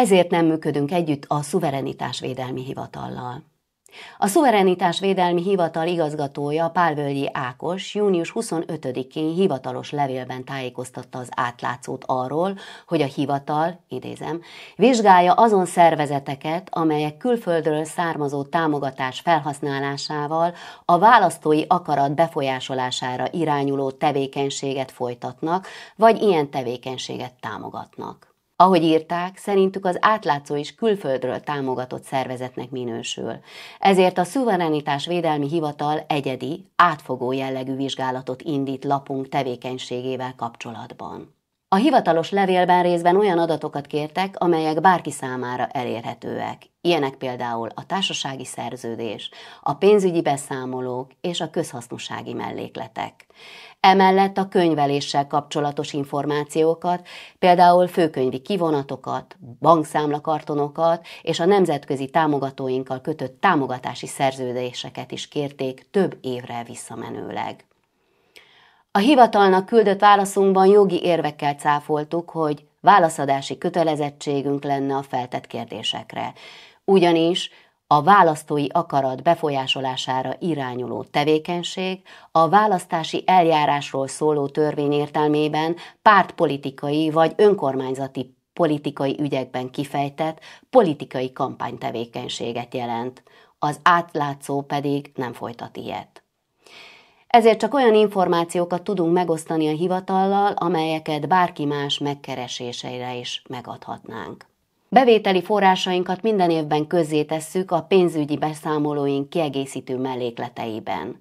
Ezért nem működünk együtt a Védelmi Hivatallal. A Védelmi Hivatal igazgatója Pálvölgyi Ákos június 25-én hivatalos levélben tájékoztatta az átlátszót arról, hogy a hivatal, idézem, vizsgálja azon szervezeteket, amelyek külföldről származó támogatás felhasználásával a választói akarat befolyásolására irányuló tevékenységet folytatnak, vagy ilyen tevékenységet támogatnak. Ahogy írták, szerintük az átlátszó és külföldről támogatott szervezetnek minősül. Ezért a Szuverenitás Védelmi Hivatal egyedi, átfogó jellegű vizsgálatot indít lapunk tevékenységével kapcsolatban. A hivatalos levélben részben olyan adatokat kértek, amelyek bárki számára elérhetőek, ilyenek például a társasági szerződés, a pénzügyi beszámolók és a közhasznúsági mellékletek. Emellett a könyveléssel kapcsolatos információkat, például főkönyvi kivonatokat, bankszámlakartonokat és a nemzetközi támogatóinkkal kötött támogatási szerződéseket is kérték több évre visszamenőleg. A hivatalnak küldött válaszunkban jogi érvekkel cáfoltuk, hogy válaszadási kötelezettségünk lenne a feltett kérdésekre. Ugyanis a választói akarat befolyásolására irányuló tevékenység a választási eljárásról szóló törvény értelmében pártpolitikai vagy önkormányzati politikai ügyekben kifejtett politikai kampánytevékenységet jelent. Az átlátszó pedig nem folytat ilyet ezért csak olyan információkat tudunk megosztani a hivatallal, amelyeket bárki más megkereséseire is megadhatnánk. Bevételi forrásainkat minden évben közzétesszük a pénzügyi beszámolóink kiegészítő mellékleteiben,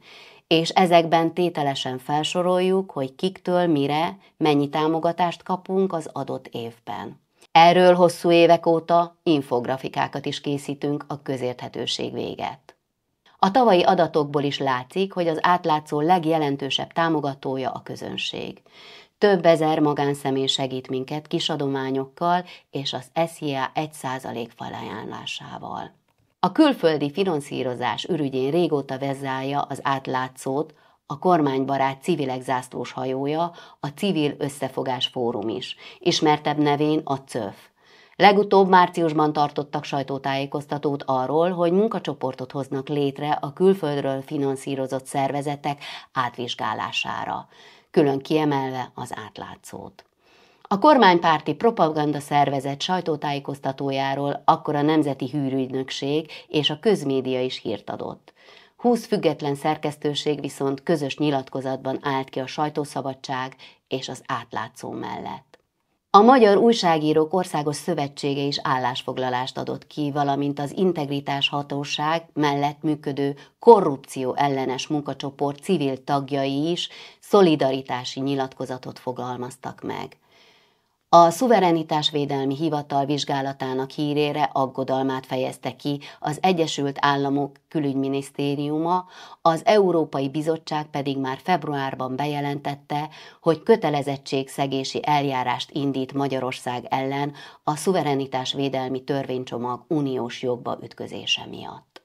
és ezekben tételesen felsoroljuk, hogy kiktől mire, mennyi támogatást kapunk az adott évben. Erről hosszú évek óta infografikákat is készítünk a közérthetőség véget. A tavalyi adatokból is látszik, hogy az átlátszó legjelentősebb támogatója a közönség. Több ezer magánszemély segít minket kisadományokkal és az SZIA 1% felajánlásával. A külföldi finanszírozás ürügyén régóta vezálja az átlátszót, a kormánybarát civilek zászlós hajója, a Civil Összefogás Fórum is, ismertebb nevén a CÖF. Legutóbb márciusban tartottak sajtótájékoztatót arról, hogy munkacsoportot hoznak létre a külföldről finanszírozott szervezetek átvizsgálására, külön kiemelve az átlátszót. A kormánypárti propaganda szervezet sajtótájékoztatójáról akkor a Nemzeti Hűrügynökség és a közmédia is hírt adott. 20 független szerkesztőség viszont közös nyilatkozatban állt ki a sajtószabadság és az átlátszó mellett. A Magyar Újságírók Országos Szövetsége is állásfoglalást adott ki, valamint az Integritás Hatóság mellett működő korrupció ellenes munkacsoport civil tagjai is szolidaritási nyilatkozatot fogalmaztak meg. A védelmi hivatal vizsgálatának hírére aggodalmát fejezte ki az Egyesült Államok külügyminisztériuma, az Európai Bizottság pedig már februárban bejelentette, hogy kötelezettségszegési eljárást indít Magyarország ellen a védelmi törvénycsomag uniós jogba ütközése miatt.